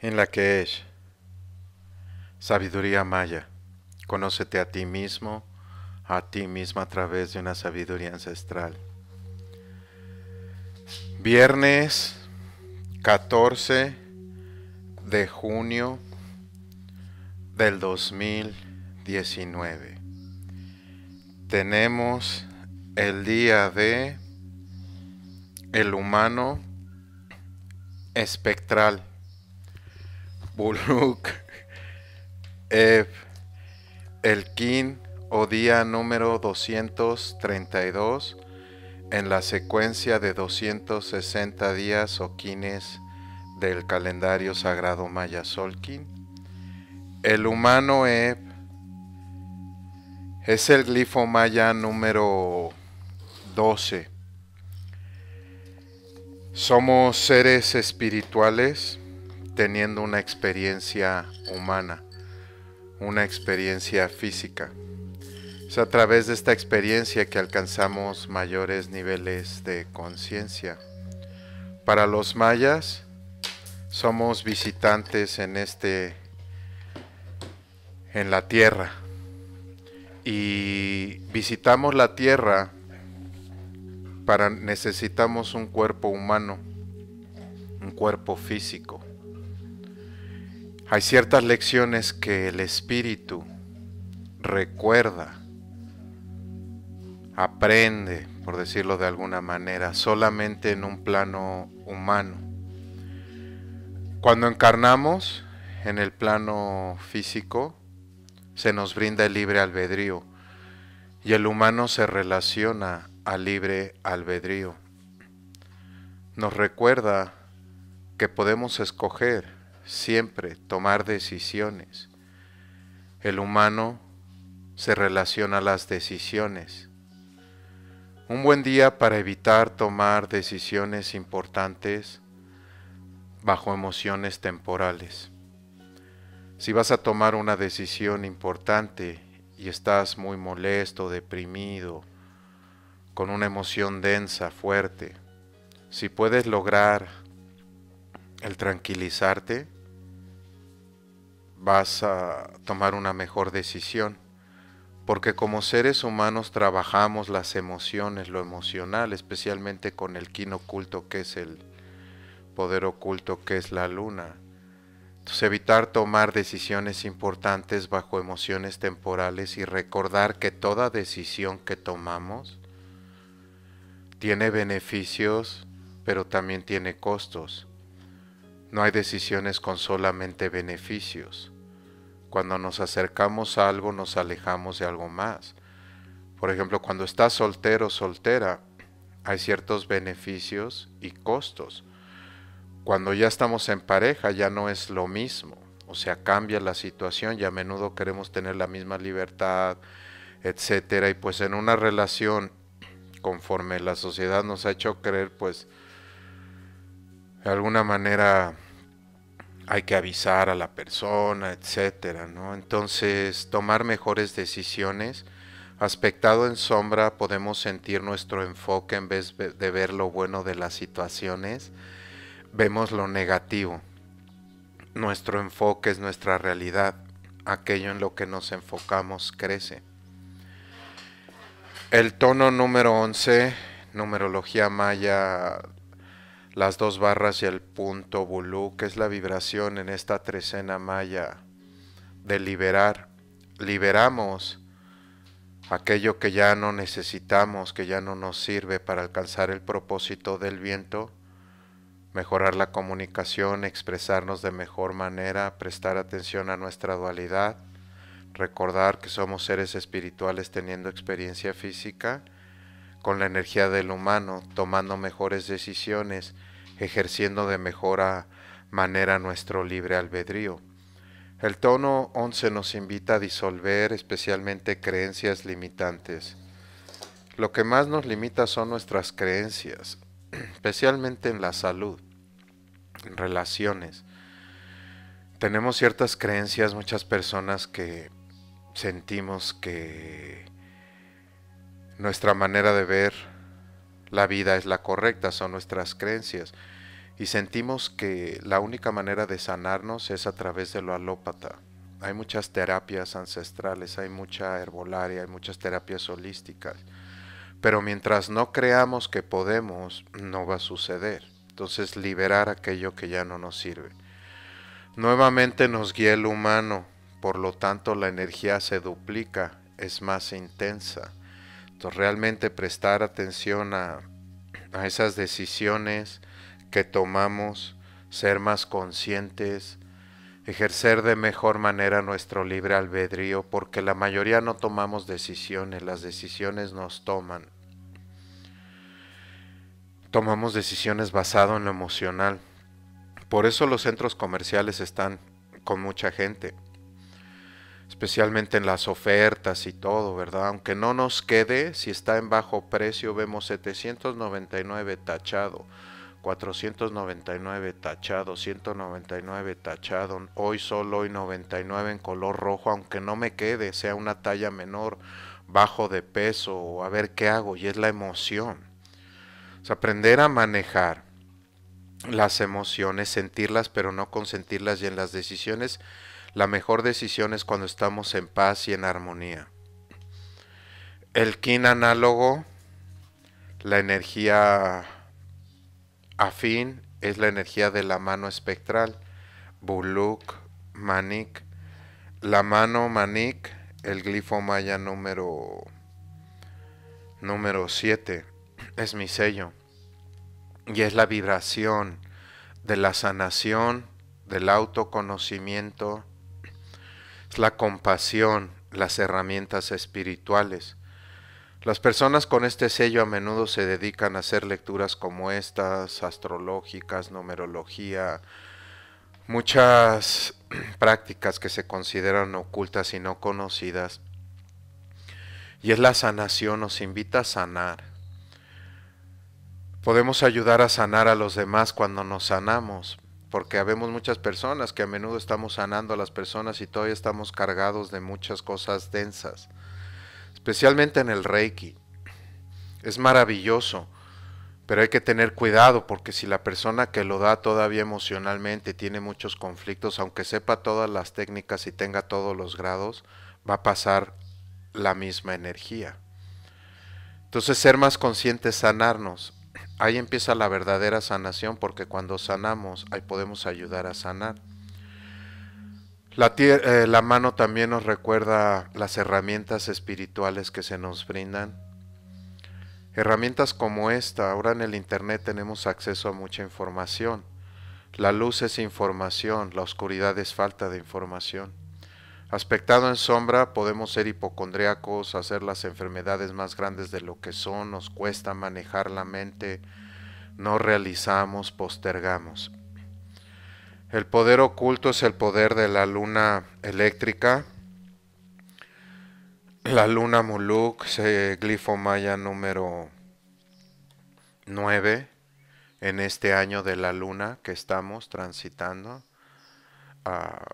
en la que es. Sabiduría maya. Conócete a ti mismo, a ti mismo a través de una sabiduría ancestral. Viernes 14 de junio del 2019. Tenemos el día de el humano espectral Buluk, Ev, eh, el Kin o día número 232 en la secuencia de 260 días o quines del calendario sagrado maya Solkin. El humano Eb es el glifo maya número 12. Somos seres espirituales teniendo una experiencia humana, una experiencia física. Es a través de esta experiencia que alcanzamos mayores niveles de conciencia. Para los mayas, somos visitantes en este en la tierra y visitamos la tierra para necesitamos un cuerpo humano un cuerpo físico hay ciertas lecciones que el espíritu recuerda, aprende, por decirlo de alguna manera, solamente en un plano humano. Cuando encarnamos en el plano físico, se nos brinda el libre albedrío y el humano se relaciona al libre albedrío. Nos recuerda que podemos escoger siempre tomar decisiones. El humano se relaciona a las decisiones. Un buen día para evitar tomar decisiones importantes bajo emociones temporales. Si vas a tomar una decisión importante y estás muy molesto, deprimido, con una emoción densa, fuerte, si puedes lograr el tranquilizarte, vas a tomar una mejor decisión. Porque como seres humanos trabajamos las emociones, lo emocional, especialmente con el kin oculto que es el poder oculto que es la luna. Entonces evitar tomar decisiones importantes bajo emociones temporales y recordar que toda decisión que tomamos tiene beneficios, pero también tiene costos. No hay decisiones con solamente beneficios. Cuando nos acercamos a algo nos alejamos de algo más. Por ejemplo, cuando estás soltero o soltera, hay ciertos beneficios y costos. Cuando ya estamos en pareja ya no es lo mismo. O sea, cambia la situación y a menudo queremos tener la misma libertad, etcétera. Y pues en una relación, conforme la sociedad nos ha hecho creer, pues de alguna manera hay que avisar a la persona, etcétera, ¿no? Entonces, tomar mejores decisiones. Aspectado en sombra, podemos sentir nuestro enfoque en vez de ver lo bueno de las situaciones, vemos lo negativo. Nuestro enfoque es nuestra realidad, aquello en lo que nos enfocamos crece. El tono número 11, numerología maya las dos barras y el punto bulú, que es la vibración en esta trecena maya de liberar. Liberamos aquello que ya no necesitamos, que ya no nos sirve para alcanzar el propósito del viento, mejorar la comunicación, expresarnos de mejor manera, prestar atención a nuestra dualidad, recordar que somos seres espirituales teniendo experiencia física, con la energía del humano, tomando mejores decisiones, ejerciendo de mejor manera nuestro libre albedrío. El tono 11 nos invita a disolver especialmente creencias limitantes. Lo que más nos limita son nuestras creencias, especialmente en la salud, en relaciones. Tenemos ciertas creencias, muchas personas que sentimos que nuestra manera de ver la vida es la correcta, son nuestras creencias. Y sentimos que la única manera de sanarnos es a través de lo alópata. Hay muchas terapias ancestrales, hay mucha herbolaria, hay muchas terapias holísticas. Pero mientras no creamos que podemos, no va a suceder. Entonces liberar aquello que ya no nos sirve. Nuevamente nos guía el humano, por lo tanto la energía se duplica, es más intensa realmente prestar atención a, a esas decisiones que tomamos, ser más conscientes, ejercer de mejor manera nuestro libre albedrío, porque la mayoría no tomamos decisiones, las decisiones nos toman. Tomamos decisiones basado en lo emocional. Por eso los centros comerciales están con mucha gente especialmente en las ofertas y todo, ¿verdad? Aunque no nos quede, si está en bajo precio, vemos 799 tachado, 499 tachado, 199 tachado, hoy solo y 99 en color rojo, aunque no me quede, sea una talla menor, bajo de peso, a ver qué hago, y es la emoción. O sea, aprender a manejar las emociones, sentirlas, pero no consentirlas, y en las decisiones la mejor decisión es cuando estamos en paz y en armonía. El kin análogo, la energía afín, es la energía de la mano espectral. Buluk, Manik. La mano Manik, el glifo maya número número 7 es mi sello y es la vibración de la sanación, del autoconocimiento, es la compasión, las herramientas espirituales. Las personas con este sello a menudo se dedican a hacer lecturas como estas, astrológicas, numerología, muchas prácticas que se consideran ocultas y no conocidas. Y es la sanación, nos invita a sanar. Podemos ayudar a sanar a los demás cuando nos sanamos, porque habemos muchas personas que a menudo estamos sanando a las personas y todavía estamos cargados de muchas cosas densas, especialmente en el Reiki. Es maravilloso, pero hay que tener cuidado porque si la persona que lo da todavía emocionalmente tiene muchos conflictos, aunque sepa todas las técnicas y tenga todos los grados, va a pasar la misma energía. Entonces ser más conscientes, sanarnos, Ahí empieza la verdadera sanación porque cuando sanamos ahí podemos ayudar a sanar. La, eh, la, mano también nos recuerda las herramientas espirituales que se nos brindan. Herramientas como esta, ahora en el Internet tenemos acceso a mucha información. La luz es información, la oscuridad es falta de información. Aspectado en sombra, podemos ser hipocondríacos, hacer las enfermedades más grandes de lo que son, nos cuesta manejar la mente, no realizamos, postergamos. El poder oculto es el poder de la luna eléctrica, la luna Muluk, glifo maya número 9, en este año de la luna que estamos transitando. A... Ah,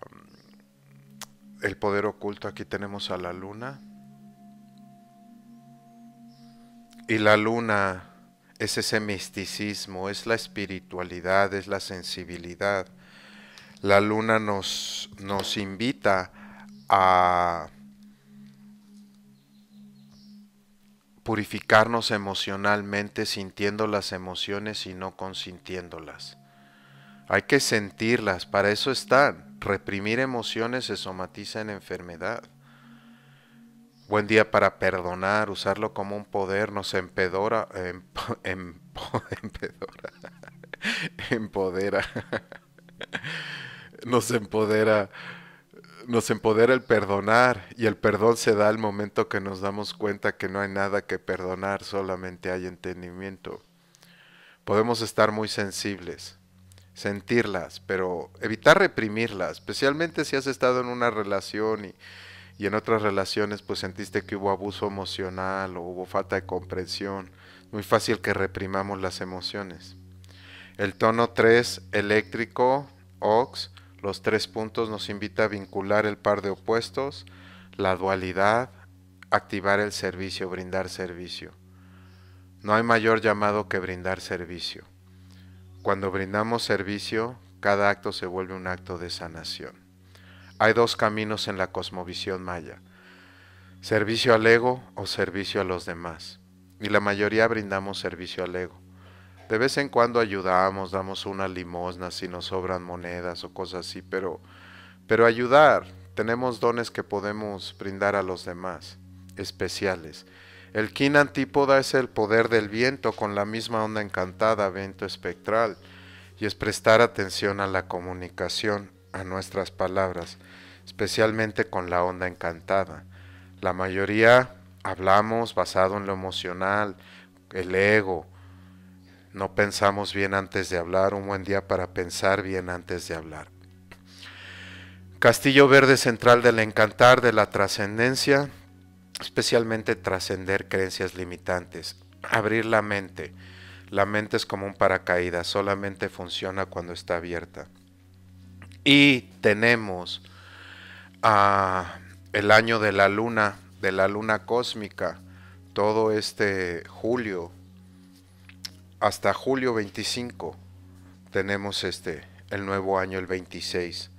el poder oculto. Aquí tenemos a la luna. Y la luna es ese misticismo, es la espiritualidad, es la sensibilidad. La luna nos, nos invita a purificarnos emocionalmente sintiendo las emociones y no consintiéndolas. Hay que sentirlas, para eso están. Reprimir emociones se somatiza en enfermedad. Buen día para perdonar, usarlo como un poder, nos empedora, empodera, nos empodera, nos empodera el perdonar y el perdón se da al momento que nos damos cuenta que no hay nada que perdonar, solamente hay entendimiento. Podemos estar muy sensibles, sentirlas, pero evitar reprimirlas, especialmente si has estado en una relación y, en otras relaciones pues sentiste que hubo abuso emocional o hubo falta de comprensión. Muy fácil que reprimamos las emociones. El tono 3, eléctrico, ox, los tres puntos nos invita a vincular el par de opuestos, la dualidad, activar el servicio, brindar servicio. No hay mayor llamado que brindar servicio. Cuando brindamos servicio, cada acto se vuelve un acto de sanación. Hay dos caminos en la cosmovisión maya, servicio al ego o servicio a los demás. Y la mayoría brindamos servicio al ego. De vez en cuando ayudamos, damos una limosna si nos sobran monedas o cosas así, pero, pero ayudar, tenemos dones que podemos brindar a los demás, especiales. El kin antípoda es el poder del viento con la misma onda encantada, viento espectral, y es prestar atención a la comunicación, a nuestras palabras, especialmente con la onda encantada. La mayoría hablamos basado en lo emocional, el ego, no pensamos bien antes de hablar, un buen día para pensar bien antes de hablar. Castillo Verde Central del Encantar, de la Trascendencia, especialmente trascender creencias limitantes, abrir la mente. La mente es como un paracaídas, solamente funciona cuando está abierta. Y tenemos ah, el año de la luna, de la luna cósmica, todo este julio, hasta julio 25, tenemos este, el nuevo año, el 26.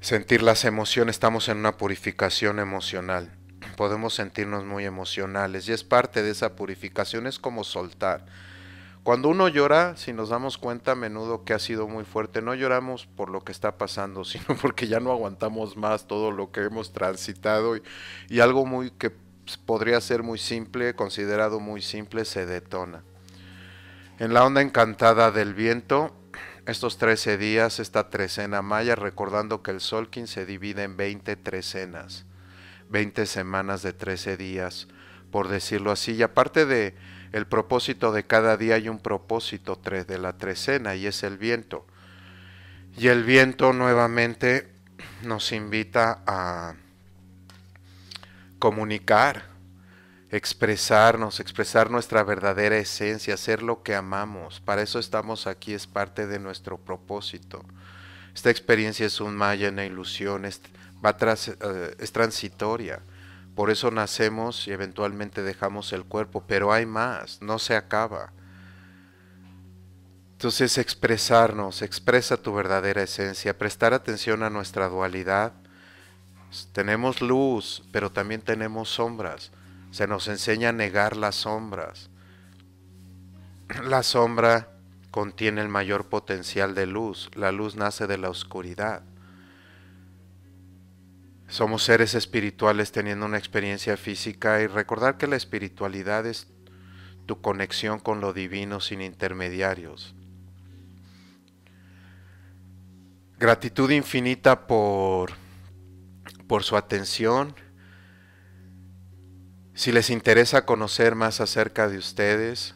Sentir las emociones, estamos en una purificación emocional. Podemos sentirnos muy emocionales y es parte de esa purificación, es como soltar. Cuando uno llora, si nos damos cuenta a menudo que ha sido muy fuerte, no lloramos por lo que está pasando, sino porque ya no aguantamos más todo lo que hemos transitado y, algo muy que podría ser muy simple, considerado muy simple, se detona. En la onda encantada del viento, estos 13 días, esta trecena maya, recordando que el Solkin se divide en 20 trecenas, 20 semanas de 13 días, por decirlo así. Y aparte de el propósito de cada día, hay un propósito de la trecena y es el viento. Y el viento nuevamente nos invita a comunicar, expresarnos, expresar nuestra verdadera esencia, hacer lo que amamos. Para eso estamos aquí, es parte de nuestro propósito. Esta experiencia es un maya, una ilusión, eh, es transitoria. Por eso nacemos y eventualmente dejamos el cuerpo, pero hay más, no se acaba. Entonces expresarnos, expresa tu verdadera esencia, prestar atención a nuestra dualidad. Tenemos luz, pero también tenemos sombras. Se nos enseña a negar las sombras. La sombra contiene el mayor potencial de luz. La luz nace de la oscuridad. Somos seres espirituales teniendo una experiencia física y recordar que la espiritualidad es tu conexión con lo divino sin intermediarios. Gratitud infinita por, por su atención si les interesa conocer más acerca de ustedes,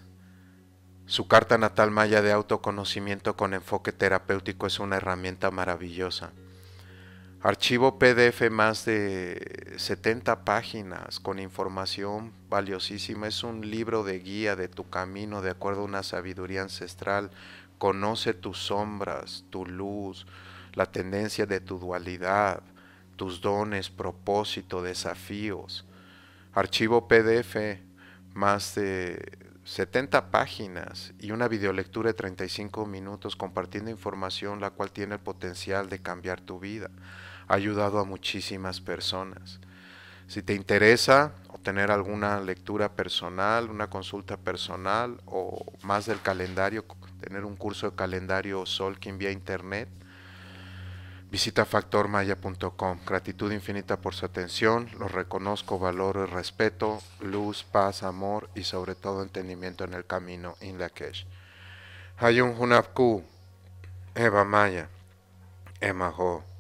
su carta natal maya de autoconocimiento con enfoque terapéutico es una herramienta maravillosa. Archivo PDF más de 70 páginas con información valiosísima. Es un libro de guía de tu camino de acuerdo a una sabiduría ancestral. Conoce tus sombras, tu luz, la tendencia de tu dualidad, tus dones, propósito, desafíos archivo PDF, más de 70 páginas y una videolectura de 35 minutos compartiendo información la cual tiene el potencial de cambiar tu vida. Ha ayudado a muchísimas personas. Si te interesa obtener alguna lectura personal, una consulta personal o más del calendario, tener un curso de calendario SOL que envía internet, Visita factormaya.com. Gratitud infinita por su atención. Los reconozco, valor, y respeto. Luz, paz, amor y sobre todo entendimiento en el camino. In Lakesh. Hayun Hunapku. Eva Maya. Ho.